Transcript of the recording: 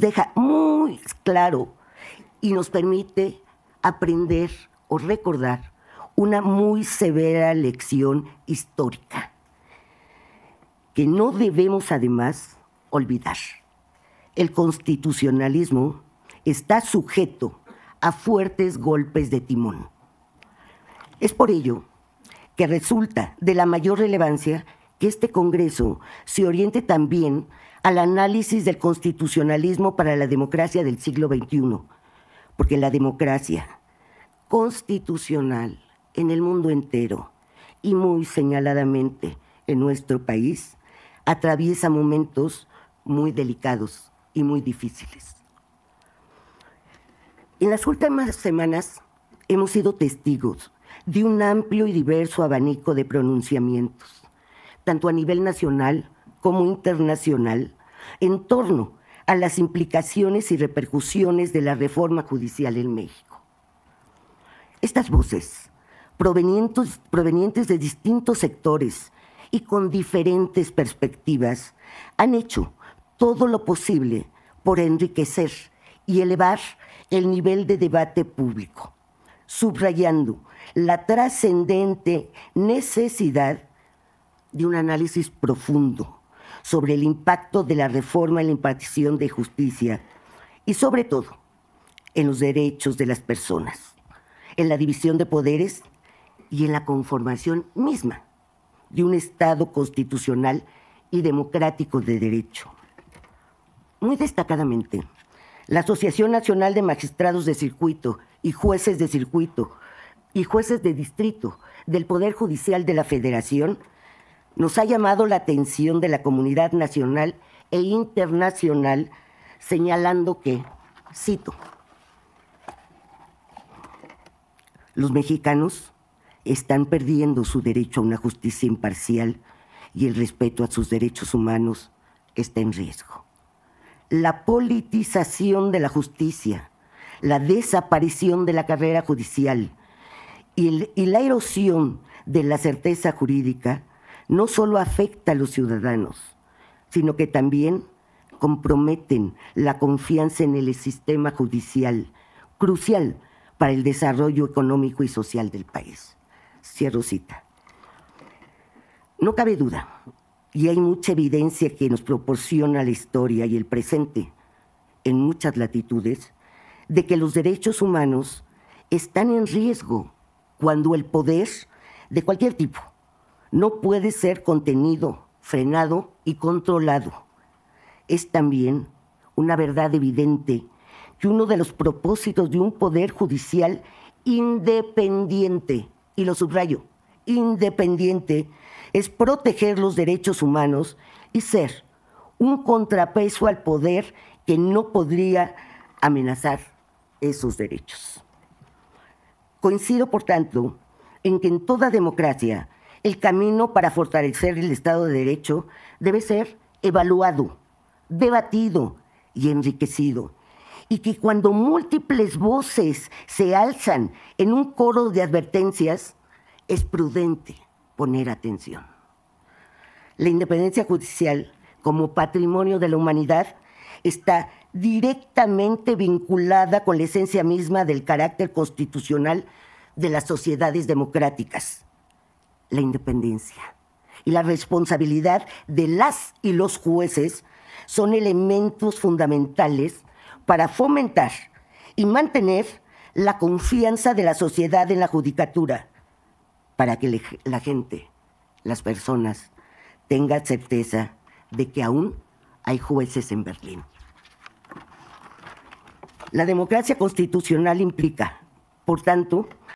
deja muy claro y nos permite aprender o recordar una muy severa lección histórica que no debemos además olvidar. El constitucionalismo está sujeto a fuertes golpes de timón. Es por ello que resulta de la mayor relevancia que este Congreso se oriente también al análisis del constitucionalismo para la democracia del siglo XXI, porque la democracia constitucional en el mundo entero y muy señaladamente en nuestro país atraviesa momentos muy delicados y muy difíciles. En las últimas semanas hemos sido testigos de un amplio y diverso abanico de pronunciamientos tanto a nivel nacional como internacional, en torno a las implicaciones y repercusiones de la reforma judicial en México. Estas voces, provenientes, provenientes de distintos sectores y con diferentes perspectivas, han hecho todo lo posible por enriquecer y elevar el nivel de debate público, subrayando la trascendente necesidad de un análisis profundo sobre el impacto de la reforma en la impartición de justicia y sobre todo en los derechos de las personas, en la división de poderes y en la conformación misma de un Estado constitucional y democrático de derecho. Muy destacadamente, la Asociación Nacional de Magistrados de Circuito y Jueces de Circuito y Jueces de Distrito del Poder Judicial de la Federación nos ha llamado la atención de la comunidad nacional e internacional señalando que, cito, los mexicanos están perdiendo su derecho a una justicia imparcial y el respeto a sus derechos humanos está en riesgo. La politización de la justicia, la desaparición de la carrera judicial y, la erosión de la certeza jurídica no solo afecta a los ciudadanos, sino que también comprometen la confianza en el sistema judicial, crucial para el desarrollo económico y social del país. Cierro cita. No cabe duda, y hay mucha evidencia que nos proporciona la historia y el presente, en muchas latitudes, de que los derechos humanos están en riesgo cuando el poder de cualquier tipo, no puede ser contenido, frenado y controlado. Es también una verdad evidente que uno de los propósitos de un poder judicial independiente, y lo subrayo, independiente, es proteger los derechos humanos y ser un contrapeso al poder que no podría amenazar esos derechos. Coincido, por tanto, en que en toda democracia el camino para fortalecer el Estado de Derecho debe ser evaluado, debatido y enriquecido. Y que cuando múltiples voces se alzan en un coro de advertencias, es prudente poner atención. La independencia judicial como patrimonio de la humanidad está directamente vinculada con la esencia misma del carácter constitucional de las sociedades democráticas la independencia y la responsabilidad de las y los jueces son elementos fundamentales para fomentar y mantener la confianza de la sociedad en la judicatura, para que la gente, las personas, tengan certeza de que aún hay jueces en Berlín. La democracia constitucional implica, por tanto,